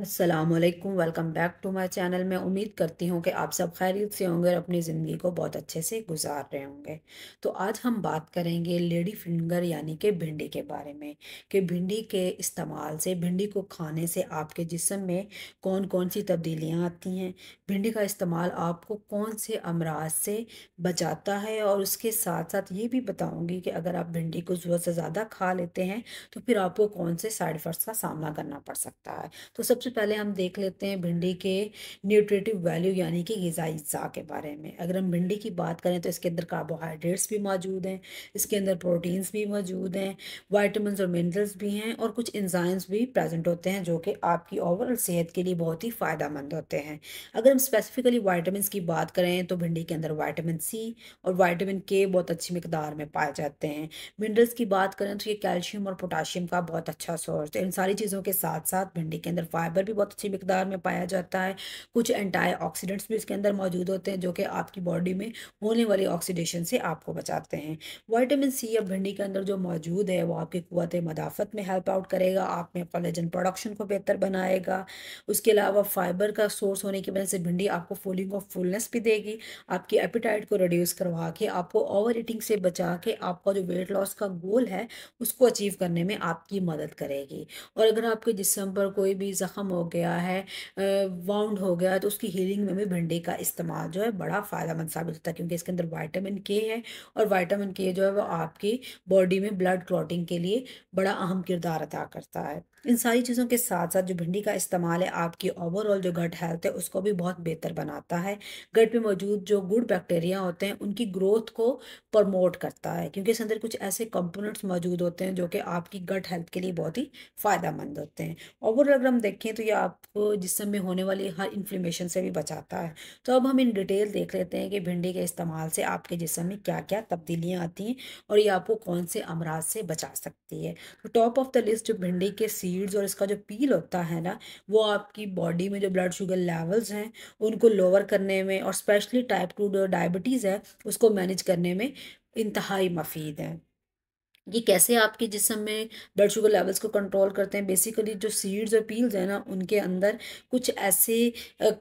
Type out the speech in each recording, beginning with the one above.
अस्सलाम वालेकुम welcome back to my channel मैं उम्मीद करती हूँ कि आप सब खैरियत से होंगे और अपनी ज़िंदगी को बहुत अच्छे से गुजार रहे होंगे तो आज हम बात करेंगे लेडी फिंगर यानी कि भिंडी के बारे में कि भिंडी के इस्तेमाल से भिंडी को खाने से आपके जिसम में कौन कौन सी तब्दीलियाँ आती हैं भिंडी का इस्तेमाल आपको कौन से अमराज से बचाता है और उसके साथ साथ ये भी बताऊँगी कि अगर आप भिंडी को ज़रूरत से ज़्यादा खा लेते हैं तो फिर आपको कौन से साइड इफ़ेक्ट्स का सामना करना पड़ सकता है तो सबसे सबसे पहले हम देख लेते हैं भिंडी के न्यूट्रिटिव वैल्यू यानी कि गज़ाई सा के बारे में अगर हम भिंडी की बात करें तो इसके अंदर कार्बोहाइड्रेट्स भी मौजूद हैं इसके अंदर प्रोटीन्स भी मौजूद हैं वाइटमिन और मिनरल्स भी हैं और कुछ इंजाइम्स भी प्रेजेंट होते हैं जो कि आपकी ओवरऑल सेहत के लिए बहुत ही फ़ायदा मंद होते हैं अगर हम स्पेसिफिकली वाइटामिन की बात करें तो भिंडी के अंदर वाइटामिन सी और वाइटामिन के बहुत अच्छी मकदार में पाए जाते हैं मिनरल्स की बात करें तो ये कैल्शियम और पोटाशियम का बहुत अच्छा सोर्स है इन सारी चीज़ों के साथ साथ भिंडी के अंदर फाइबर फाइबर भी बहुत अच्छी मकदार में पाया जाता है कुछ एंटाई ऑक्सीडेंट्स भी इसके अंदर मौजूद होते हैं जो कि आपकी बॉडी में होने वाले ऑक्सीडेशन से आपको बचाते हैं वाइटामिन सी अब भिंडी के अंदर जो मौजूद है वो आपकी कुत मदाफ़त में हेल्प आउट करेगा आप में कॉलेजन प्रोडक्शन को बेहतर बनाएगा उसके अलावा फाइबर का सोर्स होने की वजह से भिंडी आपको फूलिंग ऑफ फुलनेस भी देगी आपकी एपिटाइट को रिड्यूस करवा के आपको ओवर ईटिंग से बचा के आपका जो वेट लॉस का गोल है उसको अचीव करने में आपकी मदद करेगी और अगर आपके जिसम पर कोई भी जख्म ज़ुकाम हो गया है वाउंड हो गया है तो उसकी हीलिंग में भी भिंडी का इस्तेमाल जो है बड़ा फ़ायदेमंद साबित होता है क्योंकि इसके अंदर वाइटामिन के है और वाइटामिन के जो है वो आपकी बॉडी में ब्लड क्लॉटिंग के लिए बड़ा अहम किरदार अदा करता है इन सारी चीज़ों के साथ साथ जो भिंडी का इस्तेमाल है आपकी ओवरऑल जो गट हेल्थ है उसको भी बहुत बेहतर बनाता है गट में मौजूद जो गुड बैक्टीरिया होते हैं उनकी ग्रोथ को प्रमोट करता है क्योंकि इसके अंदर कुछ ऐसे कंपोनेंट्स मौजूद होते हैं जो कि आपकी गट हेल्थ के लिए बहुत ही फ़ायदेमंद होते हैं ओवरऑल अगर हम देखें तो ये आपको जिसम में होने वाली हर इन्फ्लेमेशन से भी बचाता है तो अब हम इन डिटेल देख लेते हैं कि भिंडी के इस्तेमाल से आपके जिसम में क्या क्या तब्दीलियाँ आती हैं और ये आपको कौन से अमराज से बचा सकती है टॉप ऑफ द लिस्ट जो भिंडी के सी सीड्स और इसका जो पील होता है ना वो आपकी बॉडी में जो ब्लड शुगर लेवल्स हैं उनको लोअर करने में और स्पेशली टाइप टू डायबिटीज़ है उसको मैनेज करने में इंतहाई मफीद है ये कैसे आपके जिसम में ब्लड शुगर लेवल्स को कंट्रोल करते हैं बेसिकली जो सीड्स और पील्स हैं ना उनके अंदर कुछ ऐसे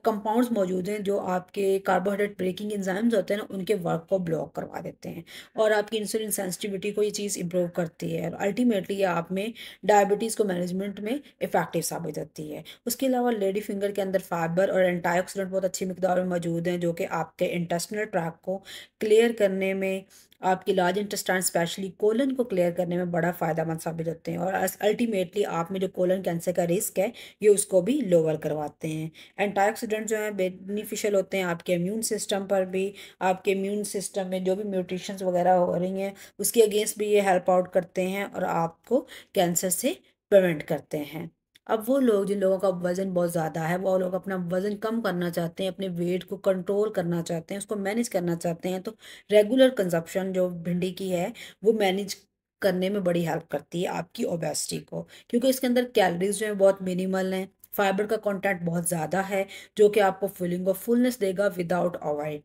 कंपाउंड्स मौजूद हैं जो आपके कार्बोहाइड्रेट ब्रेकिंग इंजाइम्स होते हैं ना उनके वर्क को ब्लॉक करवा देते हैं और आपकी इंसुलिन सेंसिटिविटी को ये चीज़ इम्प्रूव करती है और अल्टीमेटली ये आप में डायबिटीज़ को मैनेजमेंट में इफेक्टिव साबित होती है उसके अलावा लेडी फिंगर के अंदर फाइबर और एंटाईऑक्सीडेंट बहुत अच्छी मकदार में मौजूद हैं जो कि आपके इंटेस्टिनल ट्रैक को क्लियर करने में आपकी लार्ज इंटेस्टाइन स्पेशली कोलन को क्लियर करने में बड़ा फ़ायदा मंद साबित होते हैं और अल्टीमेटली आप में जो कोलन कैंसर का रिस्क है ये उसको भी लोअर करवाते हैं एंटाऑक्सीडेंट जो है बेनिफिशियल होते हैं आपके इम्यून सिस्टम पर भी आपके इम्यून सिस्टम में जो भी म्यूट्रिशंस वगैरह हो रही हैं उसके अगेंस्ट भी ये हेल्प आउट करते हैं और आपको कैंसर से प्रिवेंट करते हैं अब वो लोग जिन लोगों का वज़न बहुत ज़्यादा है वो लोग अपना वज़न कम करना चाहते हैं अपने वेट को कंट्रोल करना चाहते हैं उसको मैनेज करना चाहते हैं तो रेगुलर कंजप्शन जो भिंडी की है वो मैनेज करने में बड़ी हेल्प करती है आपकी ओबेसिटी को क्योंकि इसके अंदर कैलोरीज जो है बहुत मिनिमल हैं फाइबर का कंटेंट बहुत ज़्यादा है जो कि आपको फीलिंग और फुलनेस देगा विदाउट ओवर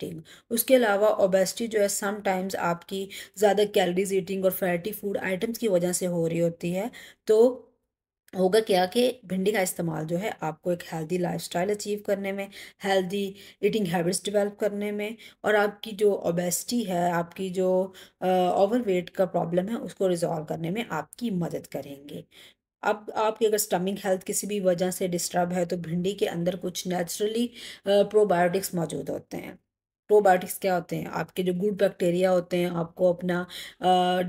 उसके अलावा ओबेसिटी जो है समटाइम्स आपकी ज़्यादा कैलोरीज ईटिंग और फैटी फूड आइटम्स की वजह से हो रही होती है तो होगा क्या कि भिंडी का इस्तेमाल जो है आपको एक हेल्दी लाइफस्टाइल अचीव करने में हेल्दी ईटिंग हैबिट्स डेवलप करने में और आपकी जो ओबेसिटी है आपकी जो ओवरवेट का प्रॉब्लम है उसको रिजॉल्व करने में आपकी मदद करेंगे अब आपकी अगर स्टमिक हेल्थ किसी भी वजह से डिस्टर्ब है तो भिंडी के अंदर कुछ नेचुरली प्रोबायोटिक्स मौजूद होते हैं प्रोबायोटिक्स क्या होते हैं आपके जो गुड बैक्टीरिया होते हैं आपको अपना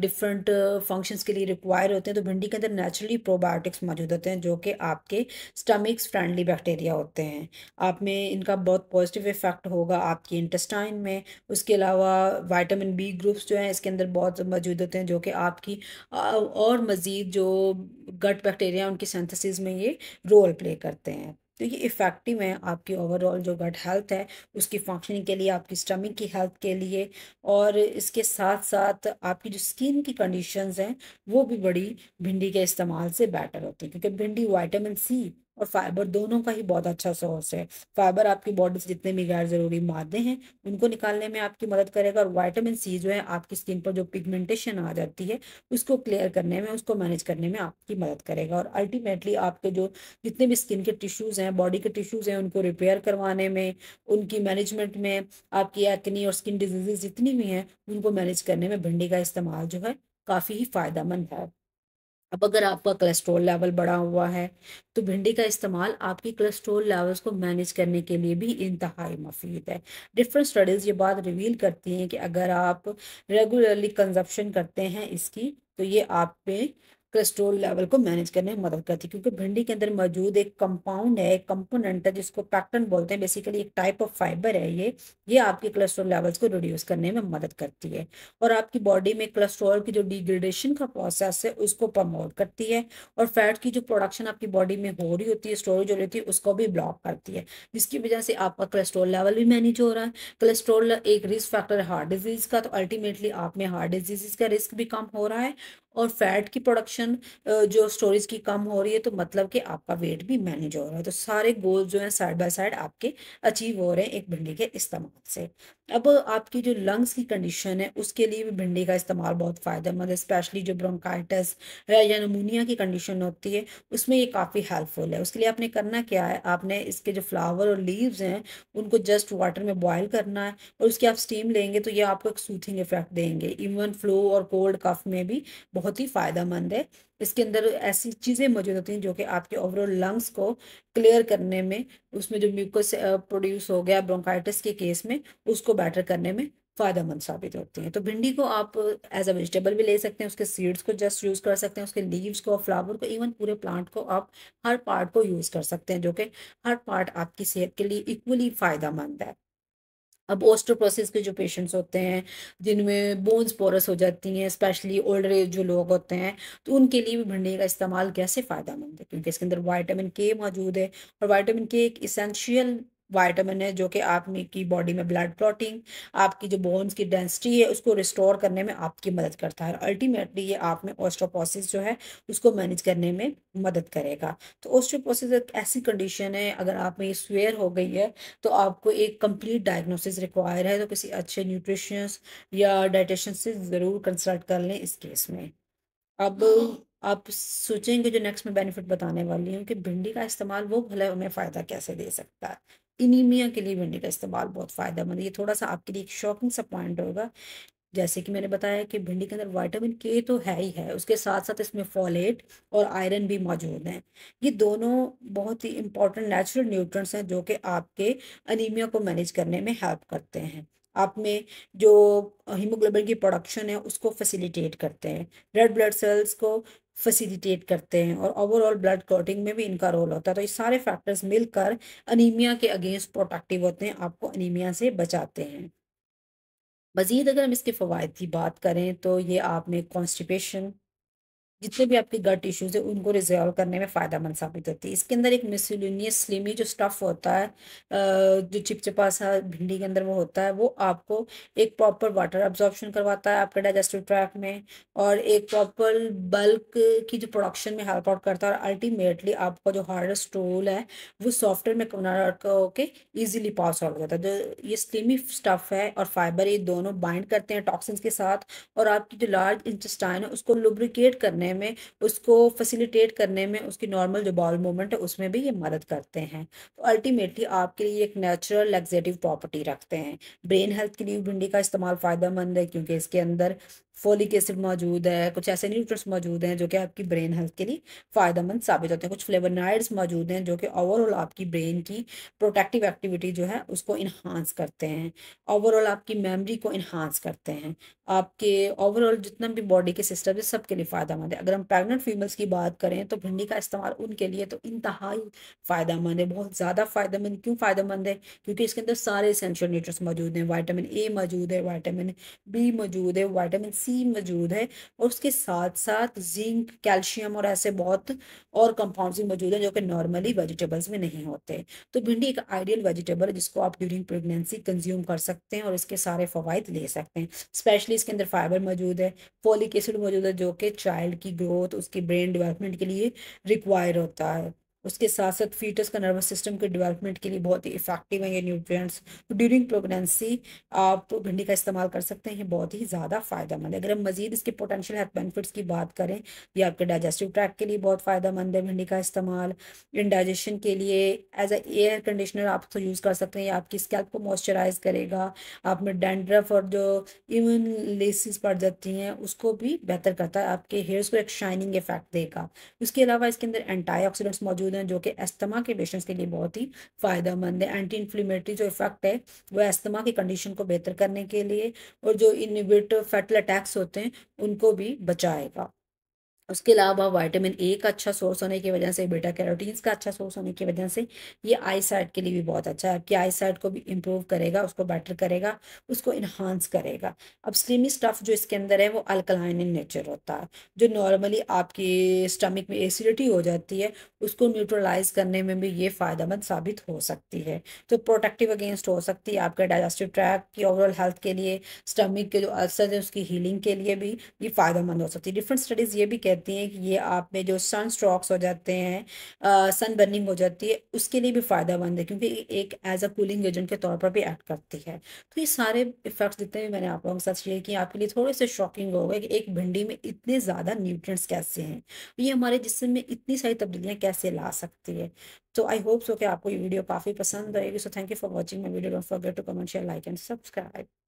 डिफरेंट फंक्शंस के लिए रिक्वायर होते हैं तो भिंडी के अंदर नेचुरली प्रोबायोटिक्स मौजूद होते हैं जो कि आपके स्टमिक्स फ्रेंडली बैक्टीरिया होते हैं आप में इनका बहुत पॉजिटिव इफेक्ट होगा आपकी इंटेस्टाइन में उसके अलावा वाइटामिन बी ग्रुप्स जो हैं इसके अंदर बहुत मौजूद होते हैं जो कि आपकी और मज़ीद जो गट बैक्टीरिया उनकी सेंथिस में ये रोल प्ले करते हैं तो ये इफ़ेक्टिव है आपकी ओवरऑल जो गट हेल्थ है उसकी फंक्शनिंग के लिए आपकी स्टमिक की हेल्थ के लिए और इसके साथ साथ आपकी जो स्किन की कंडीशंस हैं वो भी बड़ी भिंडी के इस्तेमाल से बेटर होती है क्योंकि भिंडी वाइटामिन सी और फाइबर दोनों का ही बहुत अच्छा सोर्स है फाइबर आपकी बॉडी से जितने भी गैर जरूरी मादे हैं उनको निकालने में आपकी मदद करेगा और वाइटामिन सी जो है आपकी स्किन पर जो पिगमेंटेशन आ जाती है उसको क्लियर करने में उसको मैनेज करने में आपकी मदद करेगा और अल्टीमेटली आपके जो जितने भी स्किन के टिश्यूज़ हैं बॉडी के टिश्यूज़ हैं उनको रिपेयर करवाने में उनकी मैनेजमेंट में आपकी एक्नी और स्किन डिजीजेज जितनी भी हैं उनको मैनेज करने में भिंडी का इस्तेमाल जो है काफ़ी ही मंद है अब अगर आपका कोलेस्ट्रॉल लेवल बढ़ा हुआ है तो भिंडी का इस्तेमाल आपकी कोलेस्ट्रॉल लेवल्स को मैनेज करने के लिए भी इंतहाई मुफीद है डिफरेंट स्टडीज़ ये बात रिवील करती हैं कि अगर आप रेगुलरली कंजप्शन करते हैं इसकी तो ये आप पे कोलेस्ट्रोल लेवल को मैनेज करने में मदद करती है क्योंकि भिंडी के अंदर मौजूद एक कंपाउंड है एक कंपोनेंट है जिसको पैक्टन बोलते हैं बेसिकली एक टाइप ऑफ फाइबर है ये ये आपके कोलेस्ट्रोल लेवल्स को रिड्यूस करने में मदद करती है और आपकी बॉडी में कोलेस्ट्रोल की जो डिग्रेडेशन का प्रोसेस है उसको प्रमोट करती है और फैट की जो प्रोडक्शन आपकी बॉडी में हो रही होती है स्टोरेज हो रही होती है उसको भी ब्लॉक करती है जिसकी वजह से आपका कोलेस्ट्रोल लेवल भी मैनेज हो रहा है कोलेस्ट्रोल एक रिस्क फैक्टर है हार्ट डिजीज़ का तो अल्टीमेटली आप में हार्ट डिजीज़ का रिस्क भी कम हो रहा है और फैट की प्रोडक्शन जो स्टोरेज की कम हो रही है तो मतलब कि आपका वेट भी मैनेज हो रहा है तो सारे गोल जो हैं साइड बाय साइड आपके अचीव हो रहे हैं एक भिंडी के इस्तेमाल से अब आपकी जो लंग्स की कंडीशन है उसके लिए भी भिंडी का इस्तेमाल बहुत फ़ायदेमंद है स्पेशली जो ब्रोंकाइटिस या नमूनिया की कंडीशन होती है उसमें ये काफ़ी हेल्पफुल है उसके लिए आपने करना क्या है आपने इसके जो फ्लावर और लीव्स हैं उनको जस्ट वाटर में बॉयल करना है और उसकी आप स्टीम लेंगे तो ये आपको एक सूथिंग इफेक्ट देंगे इवन फ्लो और कोल्ड कफ में भी बहुत ही फायदा मंद है इसके अंदर ऐसी चीज़ें मौजूद होती हैं जो कि आपके ओवरऑल लंग्स को क्लियर करने में उसमें जो म्यूकस प्रोड्यूस हो गया ब्रोंकाइटिस के केस में उसको बेटर करने में फायदा मंद साबित होती हैं तो भिंडी को आप एज अ वेजिटेबल भी ले सकते हैं उसके सीड्स को जस्ट यूज़ कर सकते हैं उसके लीव्स को फ्लावर को इवन पूरे प्लांट को आप हर पार्ट को यूज़ कर सकते हैं जो कि हर पार्ट आपकी सेहत के लिए इक्वली मंद है अब ऑस्टोप्रोसिस के जो पेशेंट्स होते हैं जिनमें बोन्स पोरस हो जाती हैं स्पेशली ओल्डर एज जो लोग होते हैं तो उनके लिए भी भंडी का इस्तेमाल कैसे फ़ायदा मंद है क्योंकि इसके अंदर वाइटामिन के मौजूद है और वाइटामिन के एक इसेंशियल वाइटामिन है जो कि आपकी बॉडी में ब्लड प्रोटीन आपकी जो बोन्स की डेंसिटी है उसको रिस्टोर करने में आपकी मदद करता है अल्टीमेटली ये आप में ऑस्ट्रोपोसिस जो है उसको मैनेज करने में मदद करेगा तो ऑस्ट्रोपोसिस एक ऐसी कंडीशन है अगर आप में ये स्वेयर हो गई है तो आपको एक कंप्लीट डायग्नोसिस रिक्वायर है तो किसी अच्छे न्यूट्रिशंस या डाइटिशन से ज़रूर कंसल्ट कर लें इस केस में अब हाँ। आप सोचेंगे जो नेक्स्ट में बेनिफिट बताने वाली हूँ कि भिंडी का इस्तेमाल वो भले हमें फ़ायदा कैसे दे सकता है इनीमिया के लिए भिंडी का इस्तेमाल बहुत फ़ायदेमंद ये थोड़ा सा आपके लिए एक शॉकिंग सा पॉइंट होगा जैसे कि मैंने बताया कि भिंडी के अंदर वाइटामिन के तो है ही है उसके साथ साथ इसमें फॉलेट और आयरन भी मौजूद हैं ये दोनों बहुत ही इंपॉर्टेंट नेचुरल न्यूट्रंट्स हैं जो कि आपके अनिमिया को मैनेज करने में हेल्प करते हैं आप में जो हीमोग्लोबिन की प्रोडक्शन है उसको फैसिलिटेट करते हैं रेड ब्लड सेल्स को फेसिलिटेट करते हैं और ओवरऑल ब्लड क्लॉटिंग में भी इनका रोल होता है तो ये सारे फैक्टर्स मिलकर अनिमिया के अगेंस्ट प्रोटेक्टिव होते हैं आपको अनिमिया से बचाते हैं मज़ीद अगर हम इसके फ़वाद की बात करें तो ये आप में कॉन्स्टिपेशन जितने भी आपके गट इश्यूज है उनको रिजॉल्व करने में फ़ायदा मंद साबित होती है इसके अंदर एक मिसलिनियस स्लिमी जो स्टफ़ होता है जो चिपचिपा सा भिंडी के अंदर वो होता है वो आपको एक प्रॉपर वाटर अब्जॉर्प्शन करवाता है आपके डाइजेस्टिव ट्रैक में और एक प्रॉपर बल्क की जो प्रोडक्शन में हेल्प आउट करता है और अल्टीमेटली आपका जो हार्ड स्टोल है वो सॉफ्टवेयर में कमर होकर ईजिली पास आउट हो जाता है जो ये स्लिमी स्टफ़ है और फाइबर ये दोनों बाइंड करते हैं टॉक्सिन के साथ और आपकी जो लार्ज इंटेस्टाइन है उसको लुब्रिकेट करने में उसको फैसिलिटेट करने में उसकी नॉर्मल जो बॉल मूवमेंट है उसमें भी ये मदद करते हैं तो अल्टीमेटली आपके लिए एक नेचुरल लेग्जेटिव प्रॉपर्टी रखते हैं ब्रेन हेल्थ के लिए भिंडी का इस्तेमाल फ़ायदेमंद है क्योंकि इसके अंदर फोलिक एसिड मौजूद है कुछ ऐसे न्यूट्रस मौजूद हैं जो कि आपकी ब्रेन हेल्थ के लिए फ़ायदेमंद साबित होते हैं कुछ फ्लेवोनाइड्स मौजूद हैं जो कि ओवरऑल आपकी ब्रेन की प्रोटेक्टिव एक्टिविटी जो है उसको इन्हांस करते हैं ओवरऑल आपकी मेमोरी को इन्हांस करते हैं आपके ओवरऑल जितना भी बॉडी के सिस्टम है सबके लिए फ़ायदेमंद है अगर हम प्रेगनेंट फीमेल्स की बात करें तो भिंडी का इस्तेमाल उनके लिए तो इंतहाई फ़ायदेमंद है बहुत ज़्यादा फ़ायदेमंद क्यों फ़ायदेमंद है क्योंकि इसके अंदर सारे इसेंशियल न्यूट्रस मौजूद हैं वाइटामिन ए मौजूद है वाइटामिन बी मौजूद है वाइटामिन सी मौजूद है और उसके साथ साथ जिंक कैल्शियम और ऐसे बहुत और कंपाउंड्स भी मौजूद हैं जो कि नॉर्मली वेजिटेबल्स में नहीं होते तो भिंडी एक आइडियल वेजिटेबल है जिसको आप ड्यूरिंग प्रेगनेंसी कंज्यूम कर सकते हैं और इसके सारे फ़वाद ले सकते हैं स्पेशली इसके अंदर फाइबर मौजूद है फोलिक एसिड मौजूद है जो कि चाइल्ड की ग्रोथ उसकी ब्रेन डेवलपमेंट के लिए रिक्वायर होता है उसके साथ साथ फीटस का नर्वस सिस्टम के डेवलपमेंट के लिए बहुत ही इफेक्टिव है ये न्यूट्रिएंट्स तो ड्यूरिंग प्रेगनेंसी आप भिंडी का इस्तेमाल कर सकते हैं बहुत ही ज़्यादा फायदेमंद है अगर हम मजीद इसके पोटेंशियल हेल्थ बेनिफिट्स की बात करें ये आपके डाइजेस्टिव ट्रैक के लिए बहुत फ़ायदेमंद है भिंडी का इस्तेमाल इंडाइजेशन के लिए एज अ एयर कंडीशनर आप उसको तो यूज़ कर सकते हैं आपकी स्कैल्प को मॉइस्चराइज करेगा आप में डेंड्रफ और जो इवन लेसिस पड़ जाती हैं उसको भी बेहतर करता है आपके हेयर्स को एक शाइनिंग इफेक्ट देगा इसके अलावा इसके अंदर एंटी मौजूद मौजूद हैं जो कि अस्थमा के पेशेंट्स के लिए बहुत ही फ़ायदेमंद है एंटी इन्फ्लेमेटरी जो इफ़ेक्ट है वो अस्थमा की कंडीशन को बेहतर करने के लिए और जो इनिबिट फैटल अटैक्स होते हैं उनको भी बचाएगा उसके अलावा वाइटामिन ए का अच्छा सोर्स होने की वजह से बेटा कैरोटीन्स का अच्छा सोर्स होने की वजह से ये आई साइड के लिए भी बहुत अच्छा है आपकी आई साइड को भी इम्प्रूव करेगा उसको बेटर करेगा उसको इन्हांस करेगा अब स्लिमी स्टफ़ जो इसके अंदर है वो अल्कलाइन इन नेचर होता है जो नॉर्मली आपकी स्टमक में एसिडिटी हो जाती है उसको न्यूट्रलाइज करने में भी ये फ़ायदा साबित हो सकती है तो प्रोटेक्टिव अगेंस्ट हो सकती है आपके डाइजेस्टिव ट्रैक की ओवरऑल हेल्थ के लिए स्टमिक के जो अल्सर है उसकी हीलिंग के लिए भी ये फ़ायदा हो सकती है डिफरेंट स्टडीज़ ये भी कहती हैं कि ये आप में जो सन स्ट्रॉक्स हो जाते हैं सन बर्निंग हो जाती है उसके लिए भी फ़ायदा मंद है क्योंकि एक एज अ कूलिंग एजेंट के तौर पर भी एक्ट करती है तो ये सारे इफेक्ट्स जितने भी मैंने आप लोगों के साथ शेयर किए आपके लिए थोड़े से शॉकिंग होगा कि एक भिंडी में इतने ज़्यादा न्यूट्रेंट्स कैसे हैं तो ये हमारे जिसम में इतनी सारी तब्दीलियाँ कैसे ला सकती है तो आई होप सो कि आपको ये वीडियो काफ़ी पसंद आएगी so thank you for watching my video don't forget to comment share like and subscribe